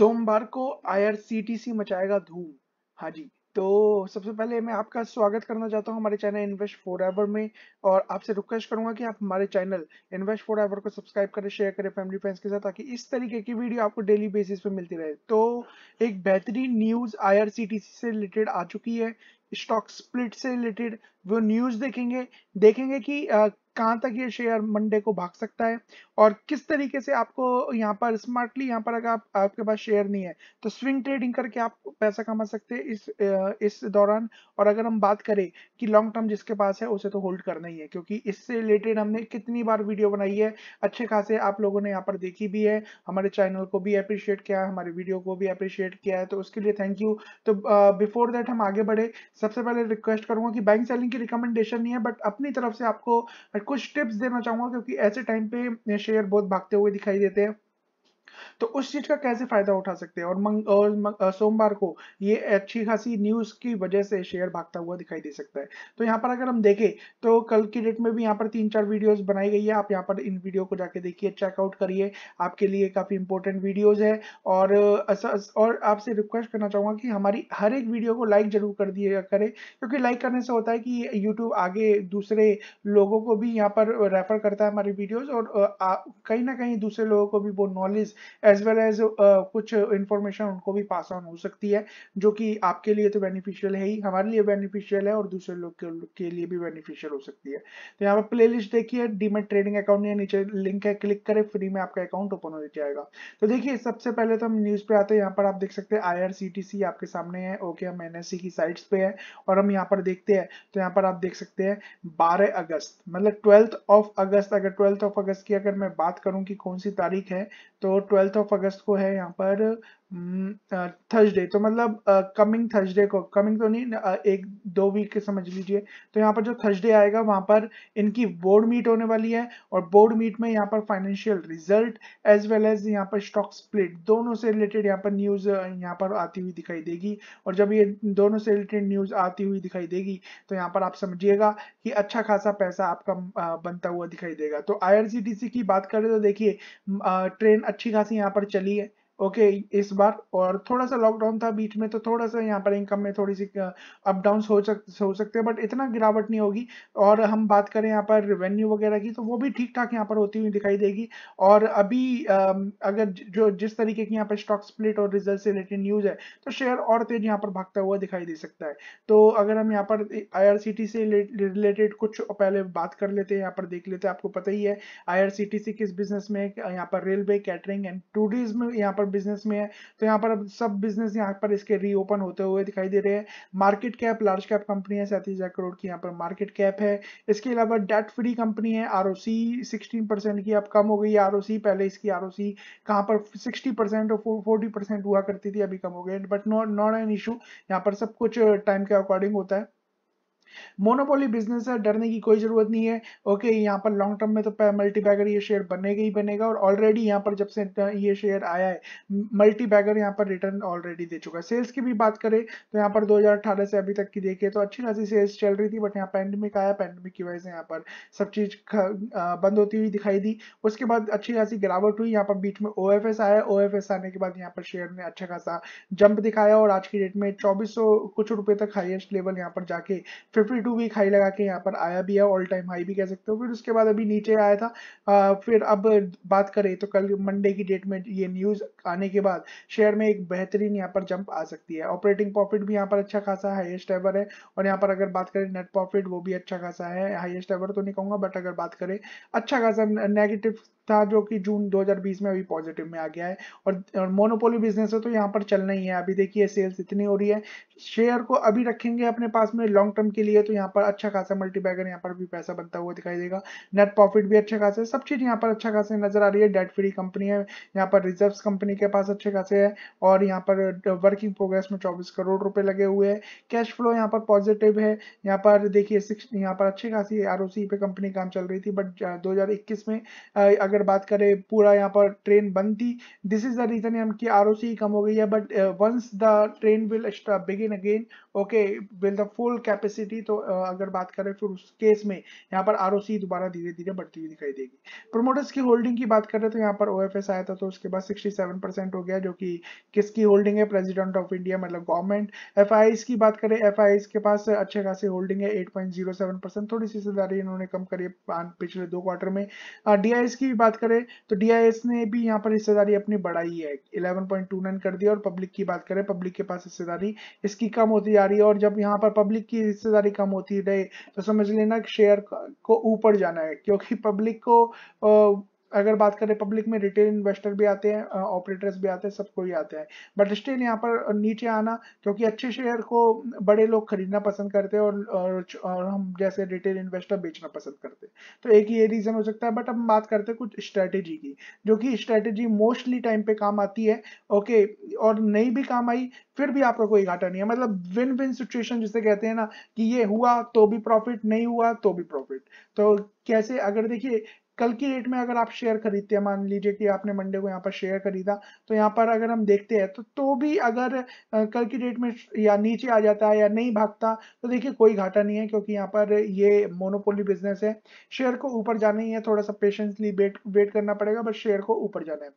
सोमवार को आईआरसीटीसी मचाएगा धूम हाँ जी तो सबसे पहले मैं आपका स्वागत करना चाहता हूँ हमारे चैनल इन्वेस्ट फॉर एवर में और आपसे रिक्वेस्ट करूंगा कि आप हमारे चैनल इन्वेस्ट फॉर एवर को सब्सक्राइब करें शेयर करें फैमिली फ्रेंड्स के साथ ताकि इस तरीके की वीडियो आपको डेली बेसिस पे मिलती रहे तो एक बेहतरीन न्यूज़ आई से रिलेटेड आ चुकी है स्टॉक स्प्लिट से रिलेटेड वो न्यूज़ देखेंगे देखेंगे कि कहां तक ये शेयर मंडे को भाग सकता है और किस तरीके से आपको यहां पर स्मार्टली यहां पर अगर आप, आपके पास शेयर नहीं है तो स्विंग ट्रेडिंग करके आप पैसा कमा सकते हैं इस इस दौरान और अगर हम बात करें कि लॉन्ग टर्म जिसके पास है उसे तो होल्ड करना ही है क्योंकि इससे रिलेटेड हमने कितनी बार वीडियो बनाई है अच्छे खासे आप लोगों ने यहाँ पर देखी भी है हमारे चैनल को भी अप्रिशिएट किया है हमारे वीडियो को भी अप्रिशिएट किया है तो उसके लिए थैंक यू तो बिफोर दैट हम आगे बढ़े सबसे पहले रिक्वेस्ट करूंगा कि बैंक सेलिंग की रिकमेंडेशन नहीं है बट अपनी तरफ से आपको कुछ टिप्स देना चाहूंगा क्योंकि ऐसे टाइम पे शेयर बहुत भागते हुए दिखाई देते हैं तो उस चीज का कैसे फायदा उठा सकते हैं और मंग और मंग, सोमवार को ये अच्छी खासी न्यूज की वजह से शेयर भागता हुआ दिखाई दे सकता है तो यहाँ पर अगर हम देखें तो कल की डेट में भी यहाँ पर तीन चार वीडियोज बनाई गई है आप यहाँ पर इन वीडियो को जाके देखिए चेकआउट करिए आपके लिए काफी इंपॉर्टेंट वीडियोज है और और आपसे रिक्वेस्ट करना चाहूंगा कि हमारी हर एक वीडियो को लाइक जरूर कर दिया करें क्योंकि लाइक करने से होता है कि यूट्यूब आगे दूसरे लोगों को भी यहाँ पर रेफर करता है हमारी वीडियोज और कहीं ना कहीं दूसरे लोगों को भी वो नॉलेज एज वेल एज कुछ इन्फॉर्मेशन उनको भी पास ऑन हो सकती है जो कि आपके लिए तो बेनिफिशियल है ही हमारे लिए बेनिफिशियल है और दूसरे लोग के, के लिए भी बेनिफिशियल हो सकती है तो यहाँ पर प्ले लिस्ट देखिए डीमेट ट्रेडिंग अकाउंट या नीचे लिंक है क्लिक करें फ्री में आपका अकाउंट ओपन हो जाएगा तो देखिए सबसे पहले तो हम न्यूज पे आते हैं यहाँ पर आप देख सकते हैं आई आपके सामने है ओके हम एन e की साइट्स पे है और हम यहाँ पर देखते हैं तो यहाँ पर आप देख सकते हैं बारह अगस्त मतलब ट्वेल्थ ऑफ अगस्त अगर ट्वेल्थ ऑफ अगस्त की अगर मैं बात करूं कि कौन सी तारीख है तो ट्वेल्थ ऑफ अगस्त को है यहाँ पर थर्सडे हम्म, तो मतलब कमिंग थर्सडे को कमिंग तो नहीं uh, एक दो वीक के समझ लीजिए तो यहाँ पर जो थर्सडे आएगा वहाँ पर इनकी बोर्ड मीट होने वाली है और बोर्ड मीट में यहाँ पर financial result as well as यहाँ पर स्टॉक स्प्लिट दोनों से रिलेटेड यहाँ पर न्यूज यहाँ पर आती हुई दिखाई देगी और जब ये दोनों से रिलेटेड न्यूज आती हुई दिखाई देगी तो यहाँ पर आप समझिएगा कि अच्छा खासा पैसा आपका बनता हुआ दिखाई देगा तो आई की बात करें तो देखिए ट्रेन अच्छी खासी यहाँ पर चली है ओके okay, इस बार और थोड़ा सा लॉकडाउन था बीच में तो थोड़ा सा यहाँ पर इनकम में थोड़ी सी अप uh, डाउन हो सक हो सकते हैं बट इतना गिरावट नहीं होगी और हम बात करें यहाँ पर रेवेन्यू वगैरह की तो वो भी ठीक ठाक यहाँ पर होती हुई दिखाई देगी और अभी um, अगर जो जिस तरीके की यहाँ पर स्टॉक स्प्लिट और रिजल्ट से रिलेटेड न्यूज है तो शेयर और तेज यहाँ पर भागता हुआ दिखाई दे सकता है तो अगर हम यहाँ पर आई से रिलेटेड कुछ पहले बात कर लेते हैं यहाँ पर देख लेते हैं आपको पता ही है आई किस बिजनेस में यहाँ पर रेलवे कैटरिंग एंड टूरिज्म यहाँ पर बिजनेस में है तो यहाँ पर अब सब बिजनेस यहाँ पर इसके रीओपन होते हुए दिखाई दे रहे हैं market cap large cap company है सैंतीस हजार करोड़ की यहाँ पर मार्केट कैप है इसके अलावा डेट फ्री कंपनी है आर ओ सी की अब कम हो गई आर ओ पहले इसकी आर ओ सी कहाँ पर सिक्सटी परसेंट और फोर्टी परसेंट हुआ करती थी अभी कम हो गई बट नॉट एन इशू यहाँ पर सब कुछ टाइम के अकॉर्डिंग होता है मोनोपोली बिजनेस है डरने की कोई जरूरत नहीं है ओके यहाँ पर लॉन्ग टर्म में तो मल्टी बैगर ये शेयर बनेगा ही बनेगा और ऑलरेडी यहाँ पर जब से ये शेयर आया है मल्टी बैगर यहाँ पर रिटर्न ऑलरेडी दे चुका है सेल्स की भी बात करें तो यहाँ पर 2018 से अभी तक की देखे तो अच्छी खासी सेल्स चल रही थी बट यहाँ पैंडमिक आया पैंडमिक की वजह से यहाँ पर सब चीज बंद होती हुई दिखाई दी उसके बाद अच्छी खासी गिरावट हुई यहाँ पर बीच में ओ आया ओ आने के बाद यहाँ पर शेयर ने अच्छा खासा जंप दिखाया और आज की डेट में चौबीस कुछ रुपए तक हाइएस्ट लेवल यहाँ पर जाके फिफ्टी टू वीक हाई लगा के यहाँ पर आया भी है ऑल टाइम हाई भी कह सकते हो फिर उसके बाद अभी नीचे आया था आ, फिर अब बात करें तो कल मंडे की डेट में ये न्यूज आने के बाद शेयर में एक बेहतरीन यहाँ पर जंप आ सकती है ऑपरेटिंग प्रॉफिट भी यहाँ पर अच्छा खासा हाइएस्ट एवर है और यहाँ पर अगर बात करें नेट प्रॉफिट वो भी अच्छा खासा है हाइएस्ट एवर तो नहीं कहूंगा बट अगर बात करें अच्छा खासा नेगेटिव था जो कि जून 2020 में अभी पॉजिटिव में आ गया है और, और मोनोपोली बिजनेस है तो यहाँ पर चलना ही है अभी देखिए सेल्स इतनी हो रही है शेयर को अभी रखेंगे अपने पास में लॉन्ग टर्म के लिए तो यहाँ पर अच्छा खासा मल्टीबैगर यहाँ पर भी पैसा बनता हुआ दिखाई देगा नेट प्रॉफिट भी अच्छा खासा है सब चीज़ यहाँ पर अच्छा खासा नजर आ रही है डेट फ्री कंपनी है यहाँ पर रिजर्व कंपनी के पास अच्छे खासे है और यहाँ पर वर्किंग uh, प्रोग्रेस में चौबीस करोड़ रुपए लगे हुए है कैश फ्लो यहाँ पर पॉजिटिव है यहाँ पर देखिए यहाँ पर अच्छी खासी आर पे कंपनी काम चल रही थी बट uh, दो में uh, अगर अगर बात करें पूरा यहाँ पर ट्रेन बंद थी दिस इज द रीजन यहाँ की आर कम हो गई है but once the train will begin again okay will the full capacity तो uh, अगर बात करें फिर उस केस में यहाँ पर आर दोबारा धीरे धीरे बढ़ती हुई दिखाई देगी प्रोमोटर्स की होल्डिंग की बात करें तो यहाँ पर ओ आया था तो उसके बाद सिक्सटी हो गया जो कि किसकी होल्डिंग है प्रेजिडेंट ऑफ इंडिया मतलब गवर्नमेंट एफ की बात करें एफ के पास अच्छे खासी होल्डिंग है एट थोड़ी सी जिम्मेदारी इन्होंने कम करी पिछले दो क्वार्टर में डी uh, की भी बात करें तो डीआईएस ने भी यहाँ पर हिस्सेदारी अपनी बढ़ाई है 11.29 कर दिया और पब्लिक की बात करें पब्लिक के पास हिस्सेदारी इसकी कम होती जा रही है और जब यहाँ पर पब्लिक की हिस्सेदारी कम होती रहे तो समझ लेना शेयर को ऊपर जाना है क्योंकि पब्लिक को अगर बात करें पब्लिक में रिटेल इन्वेस्टर भी आते हैं ऑपरेटर्स भी आते हैं सब कोई आते हैं बट स्टिल यहाँ पर नीचे आना क्योंकि अच्छे शेयर को बड़े लोग खरीदना पसंद करते हैं और, और, और हम जैसे रिटेल इन्वेस्टर बेचना पसंद करते हैं तो एक ये रीज़न हो सकता है बट हम बात करते हैं कुछ स्ट्रैटेजी की जो कि स्ट्रैटेजी मोस्टली टाइम पे काम आती है ओके और नहीं भी काम आई फिर भी आपका कोई घाटा नहीं है मतलब विन विन सिचुएशन जिसे कहते हैं ना कि ये हुआ तो भी प्रॉफिट नहीं हुआ तो भी प्रॉफिट तो कैसे अगर देखिए कल की डेट में अगर आप शेयर खरीदते हैं मान लीजिए कि आपने मंडे को यहाँ पर शेयर खरीदा तो यहाँ पर अगर हम देखते हैं तो तो भी अगर कल की डेट में या नीचे आ जाता है या नहीं भागता तो देखिए कोई घाटा नहीं है क्योंकि यहाँ पर ये मोनोपोली बिजनेस है शेयर को ऊपर जाना ही है थोड़ा सा पेशेंसली वेट वेट करना पड़ेगा बस शेयर को ऊपर जाना है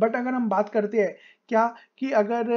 बट अगर हम बात करते हैं क्या कि अगर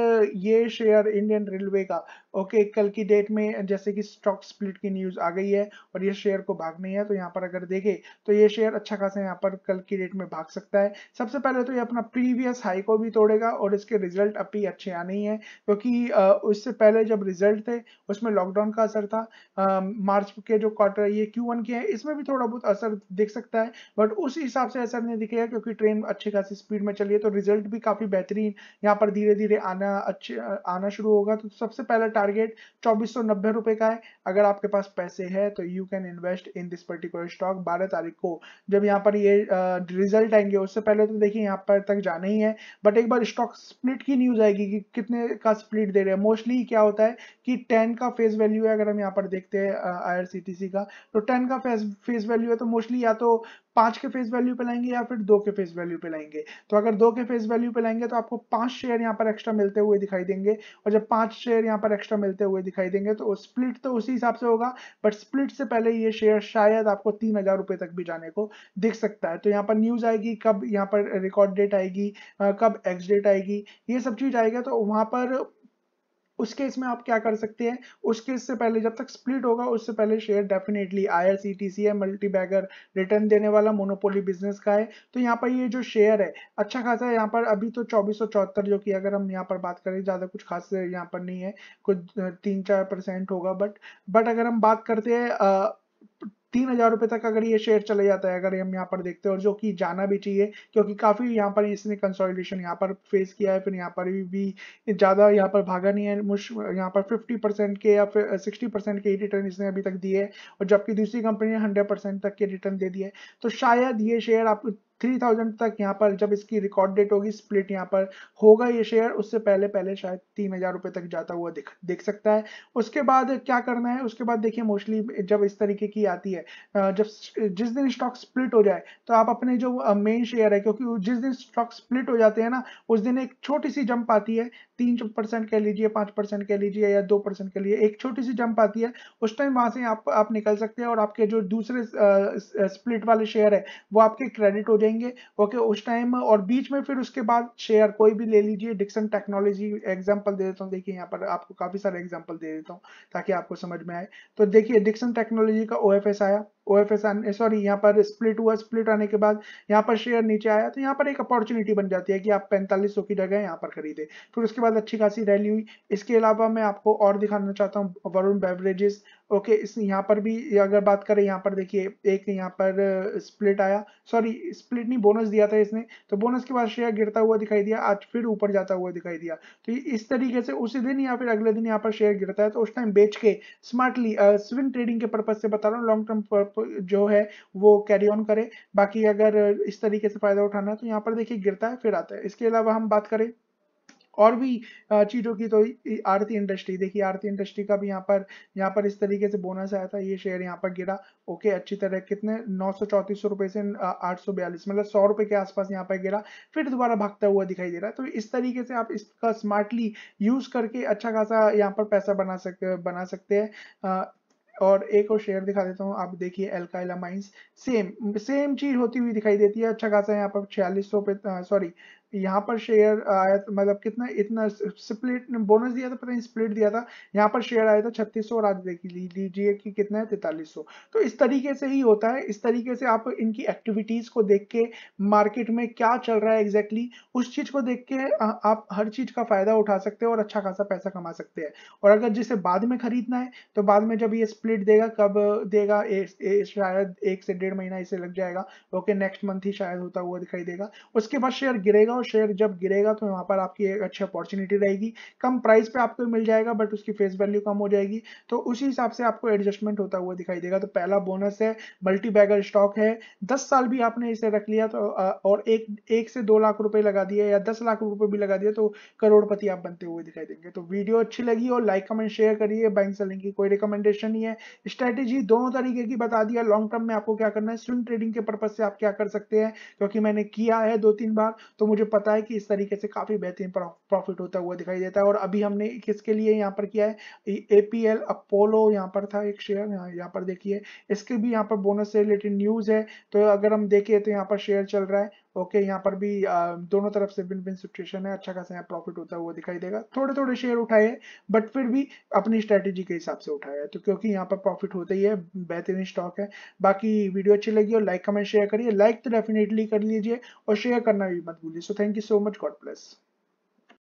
ये शेयर इंडियन रेलवे का ओके कल की डेट में जैसे कि स्टॉक स्प्लिट की न्यूज आ गई है और ये शेयर को भाग नहीं है तो यहाँ पर अगर देखे तो ये शेयर अच्छा खासा यहाँ पर कल की डेट में भाग सकता है सबसे पहले तो ये अपना प्रीवियस हाई को भी तोड़ेगा और इसके रिजल्ट अब भी अच्छे आने ही हैं क्योंकि तो उससे पहले जब रिजल्ट थे उसमें लॉकडाउन का असर था आ, मार्च के जो क्वार्टर ये क्यू वन के हैं इसमें भी थोड़ा बहुत असर दिख सकता है बट उस हिसाब से असर नहीं दिखेगा क्योंकि ट्रेन अच्छी खासी स्पीड में चली है तो रिजल्ट भी काफी बेहतरीन यहाँ पर धीरे धीरे आना अच्छे आना शुरू होगा तो सबसे पहला टारगेट चौबीस रुपए का है अगर आपके पास पैसे है तो you can invest in this particular stock बारह तारीख को जब यहाँ पर ये रिजल्ट आएंगे उससे पहले तो देखिए यहाँ पर तक जाना ही है बट एक बार स्टॉक स्प्लिट की न्यूज आएगी कि कितने का स्प्लिट दे रहे हैं मोस्टली क्या होता है कि टेन का फेस वैल्यू है अगर हम यहाँ पर देखते हैं आई का तो टेन का फेस वैल्यू है तो मोस्टली या तो पांच के फेस वैल्यू पे लाएंगे या फिर दो के फेस वैल्यू पे लाएंगे तो अगर दो के फेस वैल्यू पे लाएंगे तो आपको पांच शेयर यहाँ पर एक्स्ट्रा मिलते हुए दिखाई देंगे और जब पांच शेयर यहाँ पर एक्स्ट्रा मिलते हुए दिखाई देंगे तो स्प्लिट तो उसी हिसाब से होगा बट स्प्लिट से पहले ये शेयर शायद आपको तीन हजार रुपए तक भी जाने को दिख सकता है तो यहाँ पर न्यूज आएगी कब यहाँ पर रिकॉर्ड डेट आएगी कब एक्स डेट आएगी ये सब चीज आएगा तो वहां पर उस केस में आप क्या कर सकते हैं उस केस से पहले जब तक स्प्लिट होगा उससे पहले शेयर डेफिनेटली आईआरसीटीसी है मल्टी बैगर रिटर्न देने वाला मोनोपोली बिजनेस का है तो यहाँ पर ये जो शेयर है अच्छा खासा है यहाँ पर अभी तो चौबीस जो कि अगर हम यहाँ पर बात करें ज़्यादा कुछ खास यहाँ पर नहीं है कुछ तीन चार परसेंट होगा बट बट अगर हम बात करते हैं तीन हजार रुपए तक अगर ये शेयर चले जाता है अगर हम यहाँ पर देखते हैं और जो कि जाना भी चाहिए क्योंकि काफी यहाँ पर इसने कंसोलिडेशन यहाँ पर फेस किया है फिर यहाँ पर भी ज्यादा यहाँ पर भागा नहीं है यहाँ पर फिफ्टी परसेंट के या फिर सिक्सटी परसेंट के रिटर्न इसने अभी तक दिए है और जबकि दूसरी कंपनी ने हंड्रेड परसेंट तक के रिटर्न दे दिए तो शायद ये शेयर आप 3000 तक यहाँ पर जब इसकी रिकॉर्ड डेट होगी स्प्लिट यहाँ पर होगा ये शेयर उससे पहले पहले शायद तीन हजार रुपए तक जाता हुआ दिख देख सकता है उसके बाद क्या करना है उसके बाद देखिए मोस्टली जब इस तरीके की आती है जब जिस दिन स्टॉक स्प्लिट हो जाए तो आप अपने जो मेन शेयर है क्योंकि जिस दिन स्टॉक स्प्लिट हो जाते हैं ना उस दिन एक छोटी सी जंप आती है तीन परसेंट कह लीजिए पांच परसेंट कह लीजिए या दो परसेंट कह लिए एक छोटी सी जंप आती है उस टाइम वहां से आप आप निकल सकते हैं और आपके जो दूसरे स्प्लिट वाले शेयर है वो आपके क्रेडिट हो जाएंगे करेंगे ओके उस टाइम और बीच में फिर उसके बाद शेयर कोई भी ले लीजिए डिक्सन टेक्नोलॉजी एग्जाम्पल दे देता हूँ देखिए यहाँ पर आपको काफ़ी सारे एग्जाम्पल दे देता हूँ ताकि आपको समझ में आए तो देखिए डिक्सन टेक्नोलॉजी का ओ आया ओ एफ एस आने सॉरी eh, यहाँ पर स्प्लिट हुआ स्प्लिट आने के बाद यहाँ पर शेयर नीचे आया तो यहाँ पर एक अपॉर्चुनिटी बन जाती है कि आप पैंतालीस की जगह यहाँ पर खरीदे फिर उसके बाद अच्छी खासी रैली हुई इसके अलावा मैं आपको और दिखाना चाहता हूँ वरुण बेवरेजेस ओके इस यहाँ पर भी अगर बात करें यहाँ पर देखिए एक यहाँ पर स्प्लिट eh, आया सॉरी स्प्लिट नहीं बोनस दिया था इसने तो बोनस के बाद शेयर गिरता हुआ दिखाई दिया आज फिर ऊपर जाता हुआ दिखाई दिया तो इस तरीके से उसी दिन या फिर अगले दिन यहाँ पर शेयर गिरता है तो उस टाइम बेच के स्मार्टली स्विंग ट्रेडिंग के पर्पज से बता रहा हूँ लॉन्ग टर्म मतलब जो है वो कैरी ऑन करे बाकी अगर इस तरीके से फायदा उठाना है तो यहाँ पर देखिए गिरता है फिर आता है इसके अलावा हम बात करें और भी चीज़ों की तो आरती इंडस्ट्री देखिए आरती इंडस्ट्री का भी यहाँ पर यहाँ पर इस तरीके से बोनस आया था ये शेयर यहाँ पर गिरा ओके अच्छी तरह कितने नौ सौ चौंतीस रुपए से आठ सौ बयालीस मतलब सौ रुपए के आसपास यहाँ पर गिरा फिर दोबारा भागता हुआ दिखाई दे रहा है तो इस तरीके से आप इसका स्मार्टली यूज करके अच्छा खासा यहाँ पर पैसा बना सक बना सकते हैं और एक और शेयर दिखा देता हूँ आप देखिए एल्काइलामाइंस सेम सेम चीज होती हुई दिखाई देती है अच्छा खासा यहाँ पर छियालीस सौ पे सॉरी यहाँ पर शेयर आया था मतलब कितना इतना स्प्लिट बोनस दिया था पता नहीं स्प्लिट दिया था यहाँ पर शेयर आया था छत्तीस सौ और आज देख लीजिए कि कितना है तैतालीस तो इस तरीके से ही होता है इस तरीके से आप इनकी एक्टिविटीज को देख के मार्केट में क्या चल रहा है एग्जैक्टली exactly, उस चीज को देख के आप हर चीज का फायदा उठा सकते हैं और अच्छा खासा पैसा कमा सकते हैं और अगर जिसे बाद में खरीदना है तो बाद में जब ये स्प्लिट देगा कब देगा शायद एक से डेढ़ महीना इसे लग जाएगा ओके नेक्स्ट मंथ ही शायद होता हुआ दिखाई देगा उसके बाद शेयर गिरेगा और शेयर जब गिरेगा तो यहाँ पर आपकी एक अच्छी अपॉर्चुनिटी रहेगी कम प्राइस पे आपको मिल जाएगा बट उसकी फेस वैल्यू कम हो जाएगी तो उसी हिसाब से आपको एडजस्टमेंट होता हुआ दिखाई देगा तो पहला बोनस है मल्टी स्टॉक है दस साल भी आपने इसे रख लिया तो और एक एक से दो लाख रुपए लगा दिया या दस लाख रुपए भी लगा दिया तो करोड़पति आप बनते हुए दिखाई देंगे तो वीडियो अच्छी लगी और लाइक कमेंट शेयर करिए बैंक सेलिंग की कोई रिकमेंडेशन नहीं है स्ट्रेटेजी दोनों तरीके की बता दिया लॉन्ग टर्म में आपको क्या करना है स्विंग ट्रेडिंग के पर्पज से आप क्या कर सकते हैं क्योंकि मैंने किया है दो तीन बार तो मुझे पता है कि इस तरीके से काफ़ी बेहतरीन प्रॉफिट होता हुआ दिखाई देता है और अभी हमने किसके लिए यहाँ पर किया है ए पी एल अपोलो यहाँ पर था एक शेयर यहाँ पर देखिए इसके भी यहाँ पर बोनस से रिलेटेड न्यूज़ है तो अगर हम देखें तो यहाँ पर शेयर चल रहा है ओके okay, यहाँ पर भी दोनों तरफ से विन विन सिचुएशन है अच्छा खासा यहाँ प्रॉफिट होता हुआ दिखाई देगा थोड़े थोड़े शेयर उठाए बट फिर भी अपनी स्ट्रेटेजी के हिसाब से उठाया है तो क्योंकि यहाँ पर प्रॉफिट होता ही है बेहतरीन स्टॉक है बाकी वीडियो अच्छी लगी हो लाइक कमेंट शेयर करिए लाइक तो डेफिनेटली कर लीजिए और शेयर करना भी मत भूलिए so thank you so much God plus